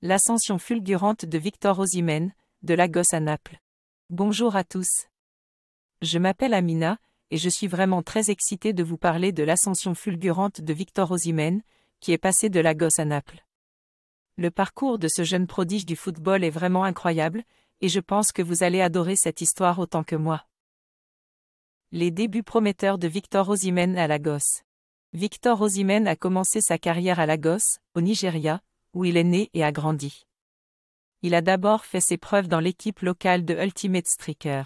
L'ascension fulgurante de Victor Osimhen, de Lagos à Naples. Bonjour à tous. Je m'appelle Amina, et je suis vraiment très excitée de vous parler de l'ascension fulgurante de Victor Osimhen, qui est passé de Lagos à Naples. Le parcours de ce jeune prodige du football est vraiment incroyable, et je pense que vous allez adorer cette histoire autant que moi. Les débuts prometteurs de Victor Osimhen à Lagos. Victor Osimhen a commencé sa carrière à Lagos, au Nigeria, où il est né et a grandi. Il a d'abord fait ses preuves dans l'équipe locale de Ultimate Striker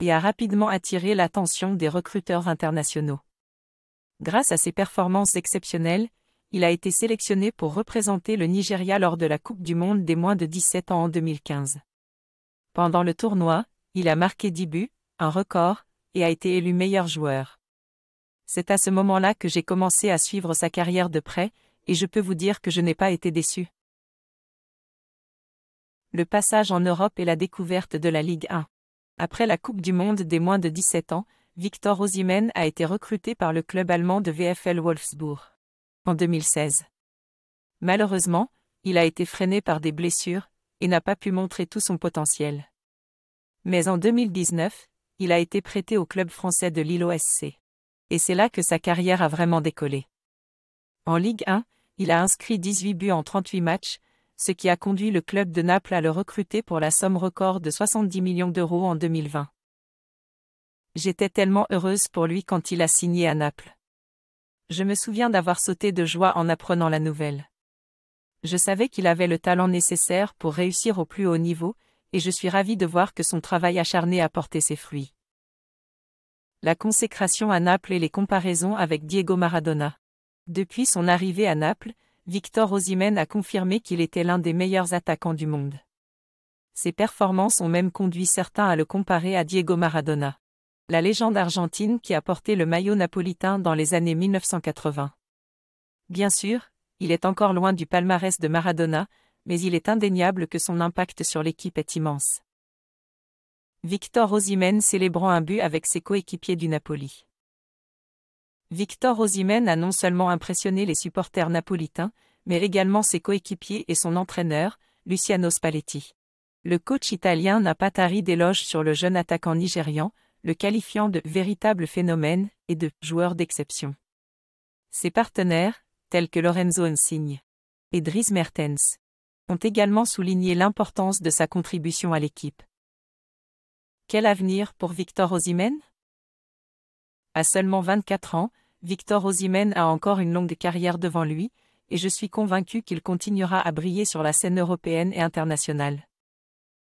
et a rapidement attiré l'attention des recruteurs internationaux. Grâce à ses performances exceptionnelles, il a été sélectionné pour représenter le Nigeria lors de la Coupe du Monde des moins de 17 ans en 2015. Pendant le tournoi, il a marqué 10 buts, un record, et a été élu meilleur joueur. C'est à ce moment-là que j'ai commencé à suivre sa carrière de près, et je peux vous dire que je n'ai pas été déçu. Le passage en Europe et la découverte de la Ligue 1. Après la Coupe du Monde des moins de 17 ans, Victor Osimhen a été recruté par le club allemand de VFL Wolfsburg. En 2016. Malheureusement, il a été freiné par des blessures et n'a pas pu montrer tout son potentiel. Mais en 2019, il a été prêté au club français de Lille OSC. Et c'est là que sa carrière a vraiment décollé. En Ligue 1, il a inscrit 18 buts en 38 matchs, ce qui a conduit le club de Naples à le recruter pour la somme record de 70 millions d'euros en 2020. J'étais tellement heureuse pour lui quand il a signé à Naples. Je me souviens d'avoir sauté de joie en apprenant la nouvelle. Je savais qu'il avait le talent nécessaire pour réussir au plus haut niveau, et je suis ravie de voir que son travail acharné a porté ses fruits. La consécration à Naples et les comparaisons avec Diego Maradona. Depuis son arrivée à Naples, Victor Osimhen a confirmé qu'il était l'un des meilleurs attaquants du monde. Ses performances ont même conduit certains à le comparer à Diego Maradona. La légende argentine qui a porté le maillot napolitain dans les années 1980. Bien sûr, il est encore loin du palmarès de Maradona, mais il est indéniable que son impact sur l'équipe est immense. Victor Osimhen célébrant un but avec ses coéquipiers du Napoli. Victor Osimhen a non seulement impressionné les supporters napolitains, mais également ses coéquipiers et son entraîneur, Luciano Spalletti. Le coach italien n'a pas tari d'éloges sur le jeune attaquant nigérian, le qualifiant de véritable phénomène et de joueur d'exception. Ses partenaires, tels que Lorenzo Insigne et Dries Mertens, ont également souligné l'importance de sa contribution à l'équipe. Quel avenir pour Victor Osimhen À seulement 24 ans, Victor Osimhen a encore une longue carrière devant lui, et je suis convaincu qu'il continuera à briller sur la scène européenne et internationale.